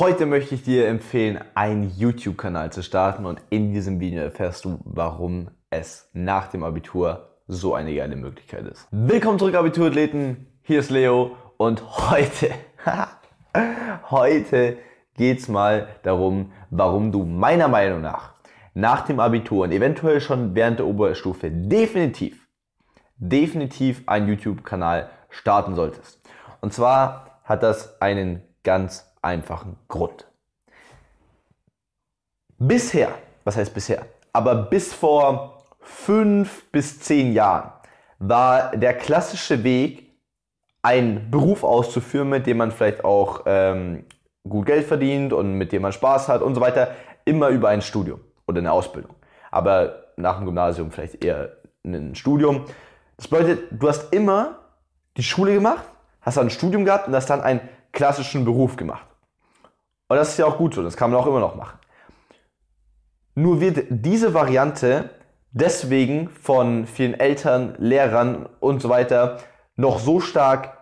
Heute möchte ich dir empfehlen, einen YouTube-Kanal zu starten und in diesem Video erfährst du, warum es nach dem Abitur so eine geile Möglichkeit ist. Willkommen zurück, Abiturathleten. Hier ist Leo und heute, heute es mal darum, warum du meiner Meinung nach nach dem Abitur und eventuell schon während der Oberstufe definitiv, definitiv einen YouTube-Kanal starten solltest. Und zwar hat das einen ganz einfachen Grund. Bisher, was heißt bisher, aber bis vor fünf bis zehn Jahren war der klassische Weg, einen Beruf auszuführen, mit dem man vielleicht auch ähm, gut Geld verdient und mit dem man Spaß hat und so weiter, immer über ein Studium oder eine Ausbildung. Aber nach dem Gymnasium vielleicht eher ein Studium. Das bedeutet, du hast immer die Schule gemacht, hast dann ein Studium gehabt und hast dann einen klassischen Beruf gemacht. Und das ist ja auch gut so, das kann man auch immer noch machen. Nur wird diese Variante deswegen von vielen Eltern, Lehrern und so weiter noch so stark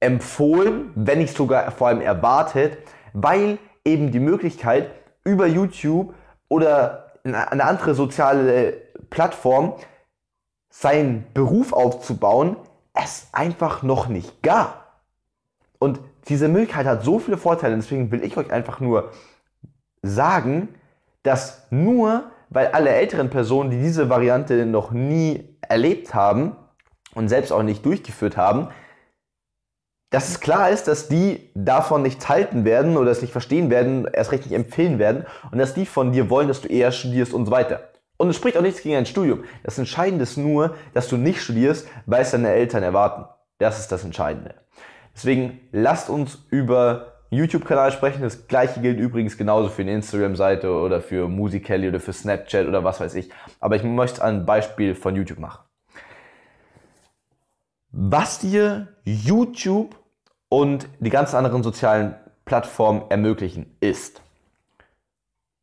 empfohlen, wenn nicht sogar vor allem erwartet, weil eben die Möglichkeit über YouTube oder eine andere soziale äh, Plattform seinen Beruf aufzubauen, es einfach noch nicht gab. Und diese Möglichkeit hat so viele Vorteile, deswegen will ich euch einfach nur sagen, dass nur weil alle älteren Personen, die diese Variante noch nie erlebt haben und selbst auch nicht durchgeführt haben, dass es klar ist, dass die davon nichts halten werden oder es nicht verstehen werden, erst recht nicht empfehlen werden und dass die von dir wollen, dass du eher studierst und so weiter. Und es spricht auch nichts gegen ein Studium. Das Entscheidende ist nur, dass du nicht studierst, weil es deine Eltern erwarten. Das ist das Entscheidende. Deswegen lasst uns über YouTube-Kanal sprechen. Das gleiche gilt übrigens genauso für eine Instagram-Seite oder für Musical.ly oder für Snapchat oder was weiß ich. Aber ich möchte ein Beispiel von YouTube machen. Was dir YouTube und die ganzen anderen sozialen Plattformen ermöglichen, ist,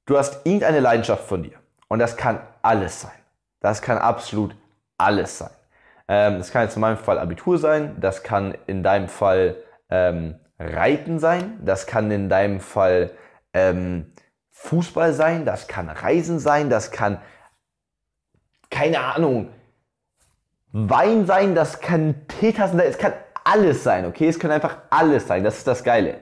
du hast irgendeine Leidenschaft von dir. Und das kann alles sein. Das kann absolut alles sein. Ähm, das kann jetzt in meinem Fall Abitur sein, das kann in deinem Fall ähm, Reiten sein, das kann in deinem Fall ähm, Fußball sein, das kann Reisen sein, das kann, keine Ahnung, Wein sein, das kann Teetassen sein, es kann alles sein, okay? Es kann einfach alles sein, das ist das Geile.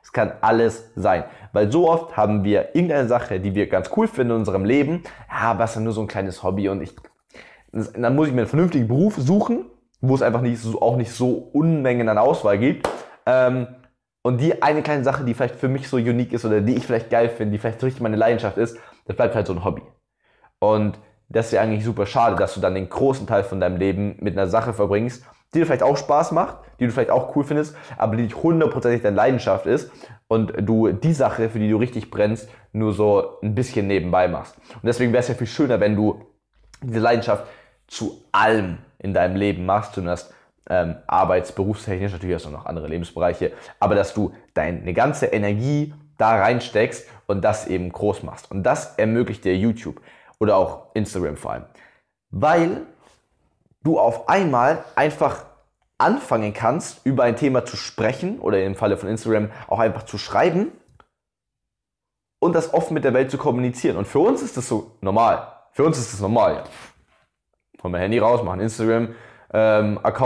Es kann alles sein. Weil so oft haben wir irgendeine Sache, die wir ganz cool finden in unserem Leben, ja, aber es ist nur so ein kleines Hobby und ich dann muss ich mir einen vernünftigen Beruf suchen, wo es einfach nicht, auch nicht so Unmengen an Auswahl gibt. Ähm, und die eine kleine Sache, die vielleicht für mich so unique ist oder die ich vielleicht geil finde, die vielleicht richtig meine Leidenschaft ist, das bleibt halt so ein Hobby. Und das ist ja eigentlich super schade, dass du dann den großen Teil von deinem Leben mit einer Sache verbringst, die dir vielleicht auch Spaß macht, die du vielleicht auch cool findest, aber die nicht hundertprozentig deine Leidenschaft ist und du die Sache, für die du richtig brennst, nur so ein bisschen nebenbei machst. Und deswegen wäre es ja viel schöner, wenn du diese Leidenschaft zu allem in deinem Leben machst. Und das ähm, arbeits-, berufstechnisch, natürlich hast du noch andere Lebensbereiche, aber dass du deine ganze Energie da reinsteckst und das eben groß machst. Und das ermöglicht dir YouTube oder auch Instagram vor allem. Weil du auf einmal einfach anfangen kannst, über ein Thema zu sprechen oder im Falle von Instagram auch einfach zu schreiben und das offen mit der Welt zu kommunizieren. Und für uns ist das so normal. Für uns ist das normal, ja von meinem Handy raus, mache einen Instagram-Account,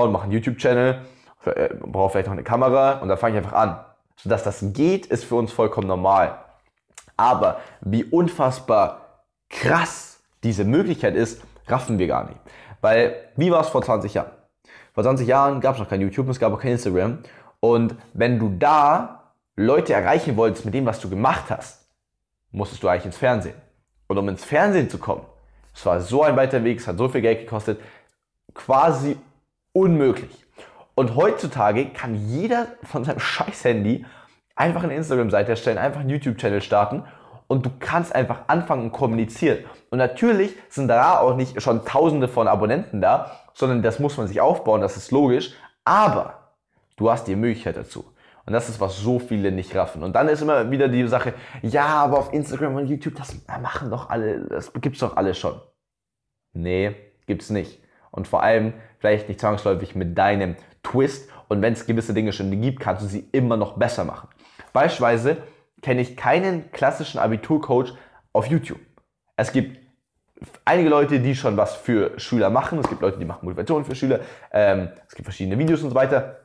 ähm, mache einen YouTube-Channel, äh, brauche vielleicht noch eine Kamera und dann fange ich einfach an. So dass das geht, ist für uns vollkommen normal. Aber wie unfassbar krass diese Möglichkeit ist, raffen wir gar nicht. Weil, wie war es vor 20 Jahren? Vor 20 Jahren gab es noch kein YouTube, es gab auch kein Instagram. Und wenn du da Leute erreichen wolltest mit dem, was du gemacht hast, musstest du eigentlich ins Fernsehen. Und um ins Fernsehen zu kommen, es war so ein weiter Weg, es hat so viel Geld gekostet, quasi unmöglich. Und heutzutage kann jeder von seinem scheiß Handy einfach eine Instagram-Seite erstellen, einfach einen YouTube-Channel starten und du kannst einfach anfangen und kommunizieren. Und natürlich sind da auch nicht schon tausende von Abonnenten da, sondern das muss man sich aufbauen, das ist logisch, aber du hast die Möglichkeit dazu. Und das ist, was so viele nicht raffen. Und dann ist immer wieder die Sache, ja, aber auf Instagram und YouTube, das machen doch alle, das gibt es doch alle schon. Nee, gibt's nicht. Und vor allem vielleicht nicht zwangsläufig mit deinem Twist. Und wenn es gewisse Dinge schon gibt, kannst du sie immer noch besser machen. Beispielsweise kenne ich keinen klassischen Abiturcoach auf YouTube. Es gibt einige Leute, die schon was für Schüler machen. Es gibt Leute, die machen Motivation für Schüler. Ähm, es gibt verschiedene Videos und so weiter.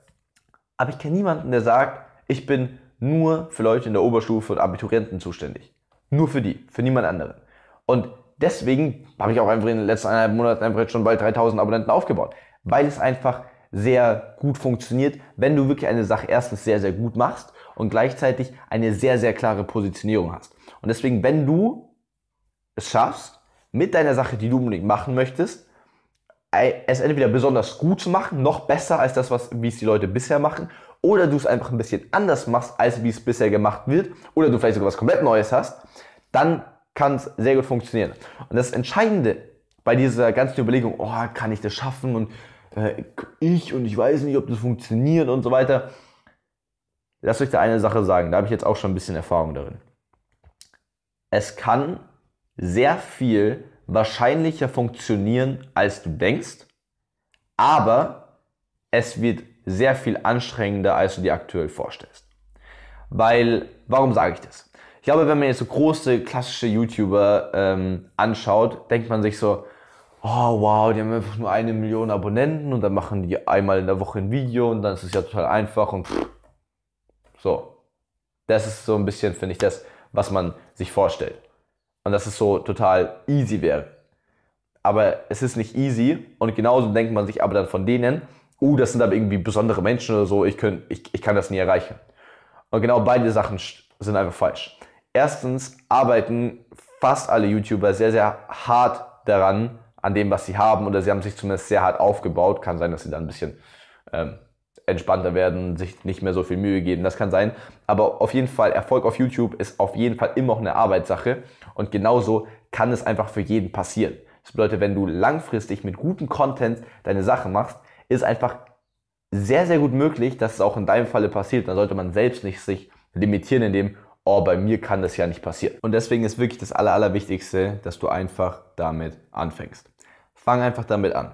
Aber ich kenne niemanden, der sagt, ich bin nur für Leute in der Oberstufe und Abiturienten zuständig. Nur für die, für niemand anderen. Und deswegen habe ich auch einfach in den letzten eineinhalb Monaten einfach jetzt schon bald 3000 Abonnenten aufgebaut, weil es einfach sehr gut funktioniert, wenn du wirklich eine Sache erstens sehr, sehr gut machst und gleichzeitig eine sehr, sehr klare Positionierung hast. Und deswegen, wenn du es schaffst, mit deiner Sache, die du unbedingt machen möchtest, es entweder besonders gut zu machen, noch besser als das, was, wie es die Leute bisher machen, oder du es einfach ein bisschen anders machst, als wie es bisher gemacht wird, oder du vielleicht sogar was komplett Neues hast, dann kann es sehr gut funktionieren. Und das Entscheidende bei dieser ganzen Überlegung, oh, kann ich das schaffen und äh, ich und ich weiß nicht, ob das funktioniert und so weiter. Lass euch da eine Sache sagen, da habe ich jetzt auch schon ein bisschen Erfahrung darin. Es kann sehr viel wahrscheinlicher funktionieren, als du denkst, aber es wird sehr viel anstrengender, als du dir aktuell vorstellst. Weil, warum sage ich das? Ich glaube, wenn man jetzt so große klassische YouTuber ähm, anschaut, denkt man sich so, oh wow, die haben einfach nur eine Million Abonnenten und dann machen die einmal in der Woche ein Video und dann ist es ja total einfach und pff. so. Das ist so ein bisschen, finde ich, das, was man sich vorstellt. Und dass es so total easy wäre. Aber es ist nicht easy und genauso denkt man sich aber dann von denen, uh, das sind aber irgendwie besondere Menschen oder so, ich, könnt, ich, ich kann das nie erreichen. Und genau beide Sachen sind einfach falsch. Erstens arbeiten fast alle YouTuber sehr, sehr hart daran, an dem, was sie haben, oder sie haben sich zumindest sehr hart aufgebaut. Kann sein, dass sie dann ein bisschen ähm, entspannter werden, sich nicht mehr so viel Mühe geben, das kann sein. Aber auf jeden Fall, Erfolg auf YouTube ist auf jeden Fall immer noch eine Arbeitssache und genauso kann es einfach für jeden passieren. Das bedeutet, wenn du langfristig mit gutem Content deine Sachen machst, ist einfach sehr, sehr gut möglich, dass es auch in deinem Falle passiert. Dann sollte man selbst nicht sich limitieren, indem oh, bei mir kann das ja nicht passieren. Und deswegen ist wirklich das Aller, Allerwichtigste, dass du einfach damit anfängst. Fang einfach damit an.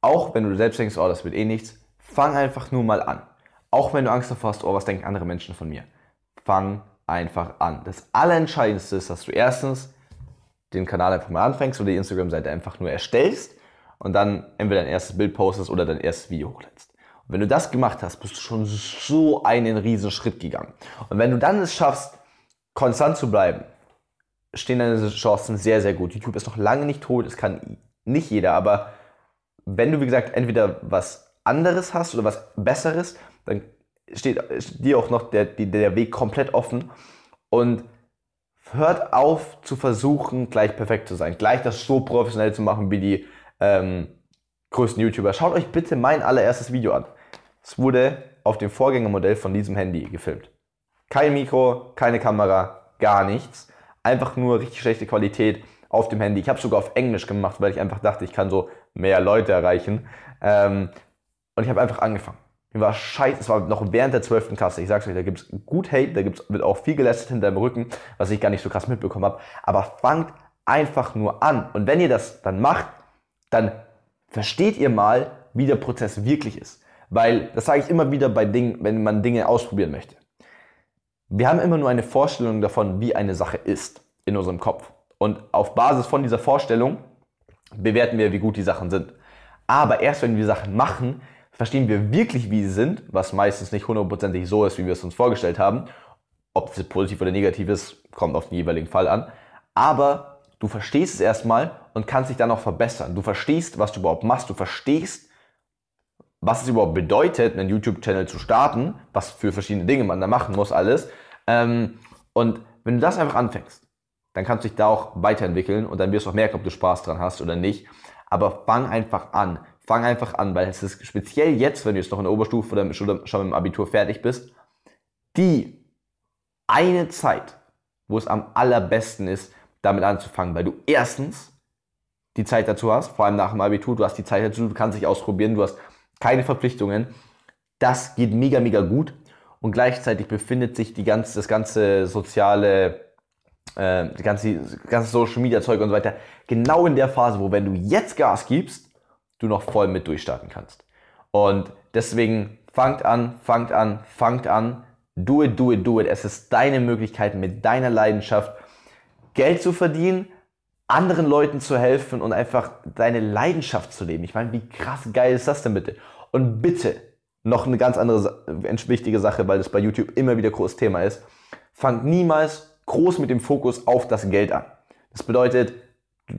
Auch wenn du selbst denkst, oh, das wird eh nichts, fang einfach nur mal an. Auch wenn du Angst davor hast, oh, was denken andere Menschen von mir. Fang einfach an. Das Allerentscheidendste ist, dass du erstens den Kanal einfach mal anfängst oder die Instagram-Seite einfach nur erstellst und dann entweder dein erstes Bild postest oder dein erstes Video hochlädst. Und wenn du das gemacht hast, bist du schon so einen riesen Schritt gegangen. Und wenn du dann es schaffst, konstant zu bleiben, stehen deine Chancen sehr, sehr gut. YouTube ist noch lange nicht tot, es kann nicht jeder, aber wenn du, wie gesagt, entweder was anderes hast oder was Besseres, dann steht dir auch noch der, der Weg komplett offen. Und hört auf zu versuchen, gleich perfekt zu sein, gleich das so professionell zu machen wie die ähm, größten YouTuber. Schaut euch bitte mein allererstes Video an. Es wurde auf dem Vorgängermodell von diesem Handy gefilmt. Kein Mikro, keine Kamera, gar nichts. Einfach nur richtig schlechte Qualität auf dem Handy. Ich habe es sogar auf Englisch gemacht, weil ich einfach dachte, ich kann so mehr Leute erreichen. Ähm, und ich habe einfach angefangen. Mir war scheiße, es war noch während der 12. Klasse. Ich sag's euch, da gibt es gut Hate, da gibt's, wird auch viel gelästert hinter dem Rücken, was ich gar nicht so krass mitbekommen habe. Aber fangt einfach nur an. Und wenn ihr das dann macht, dann versteht ihr mal, wie der Prozess wirklich ist. Weil, das sage ich immer wieder bei Dingen, wenn man Dinge ausprobieren möchte. Wir haben immer nur eine Vorstellung davon, wie eine Sache ist in unserem Kopf. Und auf Basis von dieser Vorstellung bewerten wir, wie gut die Sachen sind. Aber erst wenn wir Sachen machen, verstehen wir wirklich, wie sie sind, was meistens nicht hundertprozentig so ist, wie wir es uns vorgestellt haben. Ob es positiv oder negativ ist, kommt auf den jeweiligen Fall an. Aber du verstehst es erstmal und kannst dich dann auch verbessern. Du verstehst, was du überhaupt machst. Du verstehst, was es überhaupt bedeutet, einen YouTube-Channel zu starten, was für verschiedene Dinge man da machen muss, alles. Ähm, und wenn du das einfach anfängst, dann kannst du dich da auch weiterentwickeln und dann wirst du auch merken, ob du Spaß dran hast oder nicht. Aber fang einfach an. Fang einfach an, weil es ist speziell jetzt, wenn du jetzt noch in der Oberstufe oder schon mit dem Abitur fertig bist, die eine Zeit, wo es am allerbesten ist, damit anzufangen, weil du erstens die Zeit dazu hast, vor allem nach dem Abitur, du hast die Zeit dazu, du kannst dich ausprobieren, du hast keine Verpflichtungen. Das geht mega, mega gut und gleichzeitig befindet sich die ganze, das ganze soziale, äh, die ganze, ganze Social Media Zeug und so weiter genau in der Phase, wo wenn du jetzt Gas gibst, du noch voll mit durchstarten kannst. Und deswegen fangt an, fangt an, fangt an, do it, do it, do it. Es ist deine Möglichkeit mit deiner Leidenschaft Geld zu verdienen, anderen Leuten zu helfen und einfach deine Leidenschaft zu leben. Ich meine, wie krass geil ist das denn bitte? Und bitte, noch eine ganz andere wichtige Sache, weil das bei YouTube immer wieder großes Thema ist. Fangt niemals groß mit dem Fokus auf das Geld an. Das bedeutet,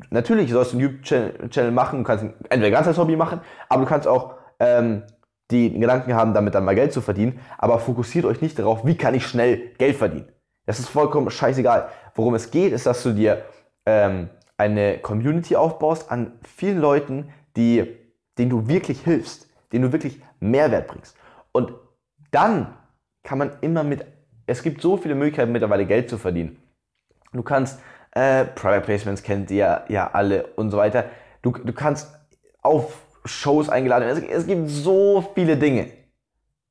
natürlich sollst du einen YouTube-Channel machen, du kannst entweder ganz als Hobby machen, aber du kannst auch ähm, die Gedanken haben, damit dann mal Geld zu verdienen, aber fokussiert euch nicht darauf, wie kann ich schnell Geld verdienen. Das ist vollkommen scheißegal. Worum es geht, ist, dass du dir ähm, eine Community aufbaust an vielen Leuten, die, denen du wirklich hilfst, denen du wirklich Mehrwert bringst. Und dann kann man immer mit, es gibt so viele Möglichkeiten mittlerweile Geld zu verdienen. Du kannst, äh, Private Placements kennt ihr ja alle und so weiter. Du, du kannst auf Shows eingeladen werden. Es, es gibt so viele Dinge.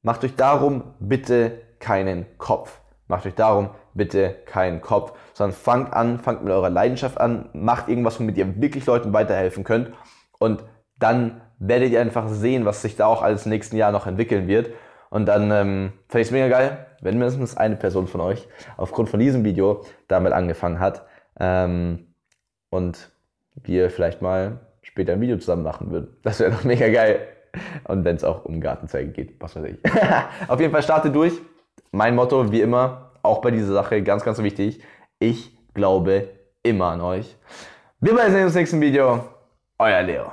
Macht euch darum bitte keinen Kopf. Macht euch darum bitte keinen Kopf, sondern fangt an, fangt mit eurer Leidenschaft an, macht irgendwas, womit ihr wirklich Leuten weiterhelfen könnt und dann werdet ihr einfach sehen, was sich da auch alles im nächsten Jahr noch entwickeln wird. Und dann ähm, fand ich es mega geil, wenn mindestens eine Person von euch aufgrund von diesem Video damit angefangen hat ähm, und wir vielleicht mal später ein Video zusammen machen würden. Das wäre doch mega geil. Und wenn es auch um Gartenzeigen geht, was weiß ich. Auf jeden Fall startet durch. Mein Motto, wie immer, auch bei dieser Sache, ganz, ganz wichtig. Ich glaube immer an euch. Wir sehen uns im nächsten Video. Euer Leo.